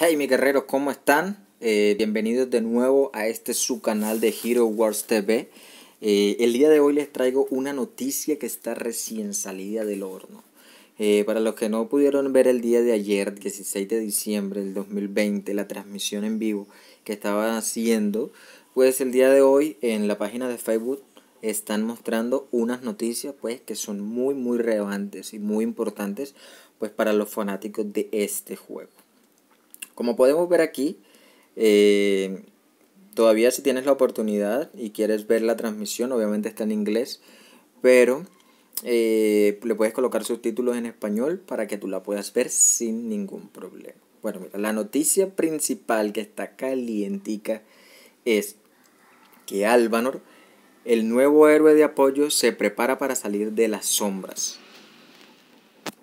Hey mi guerreros, ¿cómo están? Eh, bienvenidos de nuevo a este su canal de Hero Wars TV. Eh, el día de hoy les traigo una noticia que está recién salida del horno. Eh, para los que no pudieron ver el día de ayer, 16 de diciembre del 2020, la transmisión en vivo que estaba haciendo, pues el día de hoy en la página de Facebook están mostrando unas noticias pues que son muy muy relevantes y muy importantes pues para los fanáticos de este juego. Como podemos ver aquí, eh, todavía si tienes la oportunidad y quieres ver la transmisión, obviamente está en inglés, pero eh, le puedes colocar subtítulos en español para que tú la puedas ver sin ningún problema. Bueno, mira, la noticia principal que está calientica es que Albanor, el nuevo héroe de apoyo, se prepara para salir de las sombras.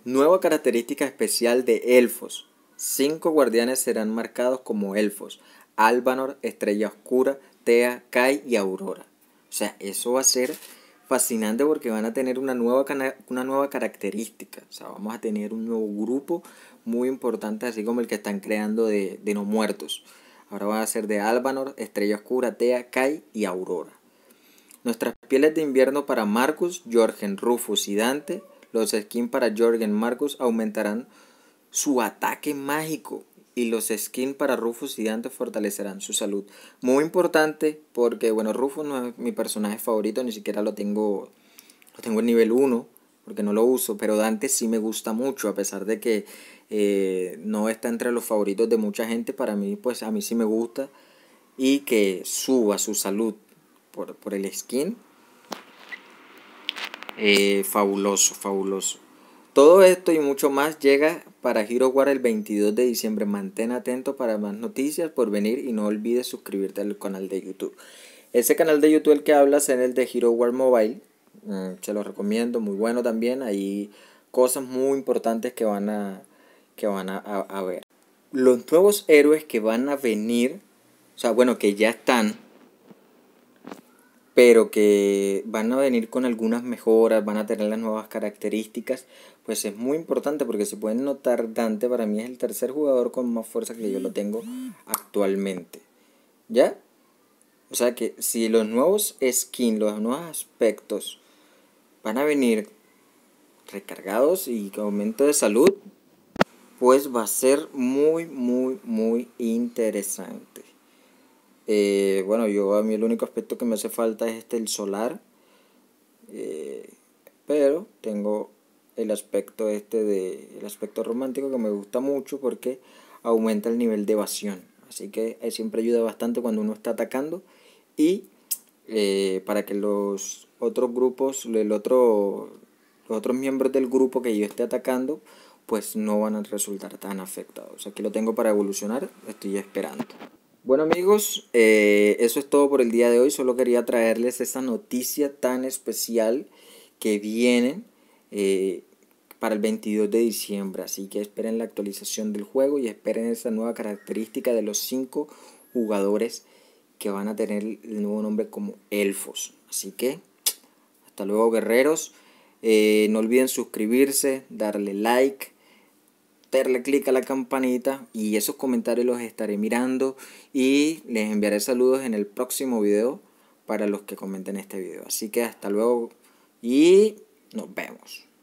Nueva característica especial de elfos. Cinco guardianes serán marcados como elfos: álbanor, Estrella Oscura, Tea, Kai y Aurora. O sea, eso va a ser fascinante porque van a tener una nueva, una nueva característica. O sea, vamos a tener un nuevo grupo muy importante, así como el que están creando de, no muertos. Ahora van a ser de Albanor, Estrella Oscura, Tea, Kai y Aurora. Nuestras pieles de invierno para Marcus, Jorgen, Rufus y Dante. Los skins para Jorgen Marcus aumentarán su ataque mágico y los skins para Rufus y Dante fortalecerán su salud. Muy importante porque, bueno, Rufus no es mi personaje favorito, ni siquiera lo tengo, lo tengo en nivel 1 porque no lo uso, pero Dante sí me gusta mucho, a pesar de que eh, no está entre los favoritos de mucha gente, para mí, pues a mí sí me gusta y que suba su salud por, el skin. Eh, fabuloso, fabuloso. Todo esto y mucho más llega para War el 22 de diciembre. Mantén atento para más noticias por venir y no olvides suscribirte al canal de YouTube. Ese canal de YouTube el que hablas es el de War Mobile. Mm, se lo recomiendo, muy bueno también. Hay cosas muy importantes que van a, que van a ver. Los nuevos héroes que van a venir, o sea, bueno, que ya están pero que van a venir con algunas mejoras, van a tener las nuevas características, pues es muy importante porque se pueden notar, Dante para mí es el tercer jugador con más fuerza que yo lo tengo actualmente. ¿Ya? O sea que si los nuevos skins, los nuevos aspectos van a venir recargados y con aumento de salud, pues va a ser muy, muy, muy interesante. Eh, bueno, yo a mí el único aspecto que me hace falta es este, el solar. Eh, pero tengo el aspecto este de el aspecto romántico que me gusta mucho porque aumenta el nivel de evasión así que eh, siempre ayuda bastante cuando uno está atacando y para que los otros grupos los otros miembros del grupo que yo esté atacando pues no van a resultar tan afectados aquí lo tengo para evolucionar estoy esperando bueno amigos, eh, eso es todo por el día de hoy. Solo quería traerles esa noticia tan especial que viene eh, para el 22 de diciembre. Así que esperen la actualización del juego y esperen esa nueva característica de los 5 jugadores que van a tener el nuevo nombre como elfos. Así que hasta luego guerreros. Eh, no olviden suscribirse, darle like darle clic a la campanita y esos comentarios los estaré mirando y les enviaré saludos en el próximo video para los que comenten este video. Así que hasta luego y nos vemos.